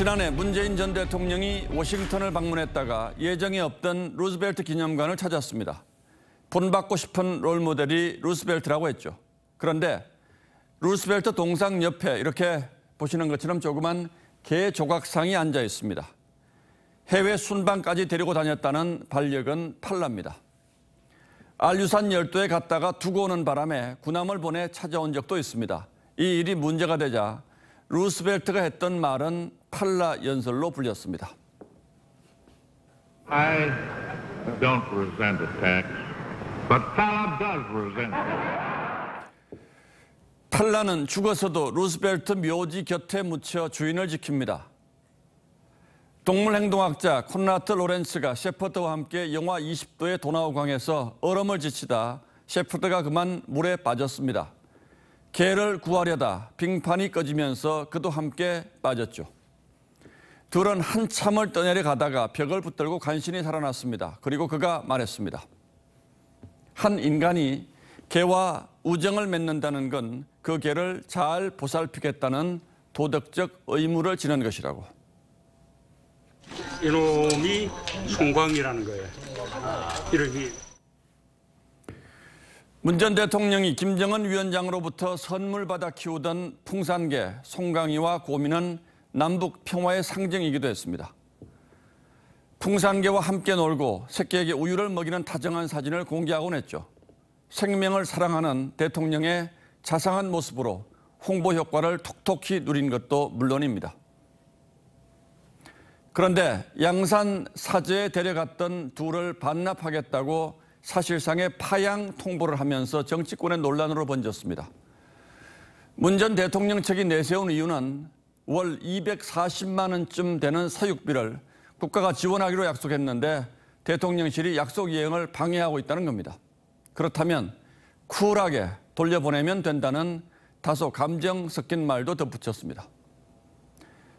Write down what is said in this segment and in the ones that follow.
지난해 문재인 전 대통령이 워싱턴을 방문했다가 예정에 없던 루스벨트 기념관을 찾았습니다. 본받고 싶은 롤모델이 루스벨트라고 했죠. 그런데 루스벨트 동상 옆에 이렇게 보시는 것처럼 조그만 개 조각상이 앉아 있습니다. 해외 순방까지 데리고 다녔다는 반려견 팔랍니다. 알류산 열도에 갔다가 두고 오는 바람에 군함을 보내 찾아온 적도 있습니다. 이 일이 문제가 되자 루스벨트가 했던 말은 팔라 연설로 불렸습니다. I don't resent attacks, but Fala does resent. 칼라는 죽어서도 루스벨트 묘지 곁에 묻혀 주인을 지킵니다. 동물행동학자 콘라트 로렌츠가 셰퍼드와 함께 영하 20도의 도나우강에서 얼음을 지치다 셰퍼드가 그만 물에 빠졌습니다. 개를 구하려다 빙판이 꺼지면서 그도 함께 빠졌죠. 둘은 한참을 떠내려 가다가 벽을 붙들고 간신히 살아났습니다. 그리고 그가 말했습니다. 한 인간이 개와 우정을 맺는다는 건 그 개를 잘 보살피겠다는 도덕적 의무를 지는 것이라고. 이놈이 송광이라는 거예요. 이름이. 문전 대통령이 김정은 위원장으로부터 선물 받아 키우던 풍산개 송강이와 고민은 남북 평화의 상징이기도 했습니다. 풍산개와 함께 놀고 새끼에게 우유를 먹이는 다정한 사진을 공개하곤 했죠. 생명을 사랑하는 대통령의 자상한 모습으로 홍보 효과를 톡톡히 누린 것도 물론입니다. 그런데 양산 사제에 데려갔던 둘을 반납하겠다고 사실상의 파양 통보를 하면서 정치권의 논란으로 번졌습니다. 문 전 대통령 측이 내세운 이유는 월 240만 원쯤 되는 사육비를 국가가 지원하기로 약속했는데 대통령실이 약속 이행을 방해하고 있다는 겁니다. 그렇다면 쿨하게 돌려보내면 된다는 다소 감정 섞인 말도 덧붙였습니다.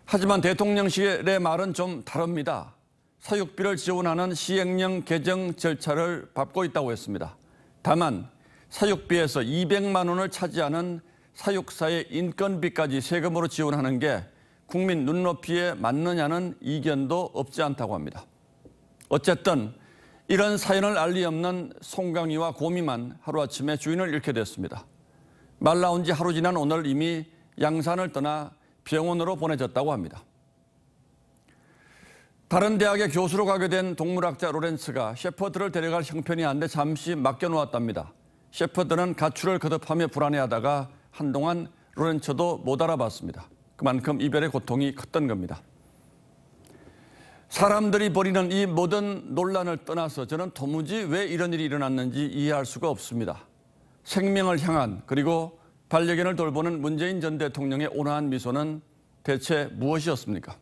하지만 대통령실의 말은 좀 다릅니다. 사육비를 지원하는 시행령 개정 절차를 밟고 있다고 했습니다. 다만 사육비에서 200만 원을 차지하는 사육사의 인건비까지 세금으로 지원하는 게 국민 눈높이에 맞느냐는 이견도 없지 않다고 합니다. 어쨌든 이런 사연을 알리 없는 송강이와 고미만 하루아침에 주인을 잃게 됐습니다. 말 나온 지 하루 지난 오늘 이미 양산을 떠나 병원으로 보내졌다고 합니다. 다른 대학의 교수로 가게 된 동물학자 로렌스가 셰퍼드를 데려갈 형편이 안 돼 잠시 맡겨놓았답니다. 셰퍼드는 가출을 거듭하며 불안해하다가 한동안 로렌초도 못 알아봤습니다. 그만큼 이별의 고통이 컸던 겁니다. 사람들이 벌이는 이 모든 논란을 떠나서 저는 도무지 왜 이런 일이 일어났는지 이해할 수가 없습니다. 생명을 향한 그리고 반려견을 돌보는 문재인 전 대통령의 온화한 미소는 대체 무엇이었습니까?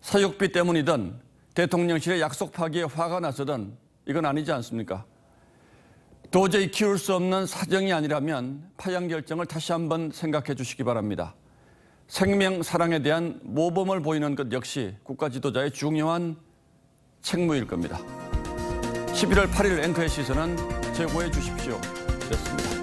사육비 때문이든 대통령실의 약속 파기에 화가 나서든 이건 아니지 않습니까? 도저히 키울 수 없는 사정이 아니라면 파양 결정을 다시 한번 생각해 주시기 바랍니다. 생명 사랑에 대한 모범을 보이는 것 역시 국가 지도자의 중요한 책무일 겁니다. 11월 8일 앵커의 시선은 제고해 주십시오. 됐습니다.